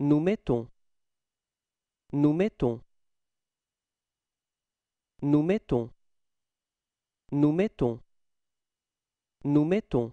Nous mettons. Nous mettons. Nous mettons. Nous mettons. Nous mettons.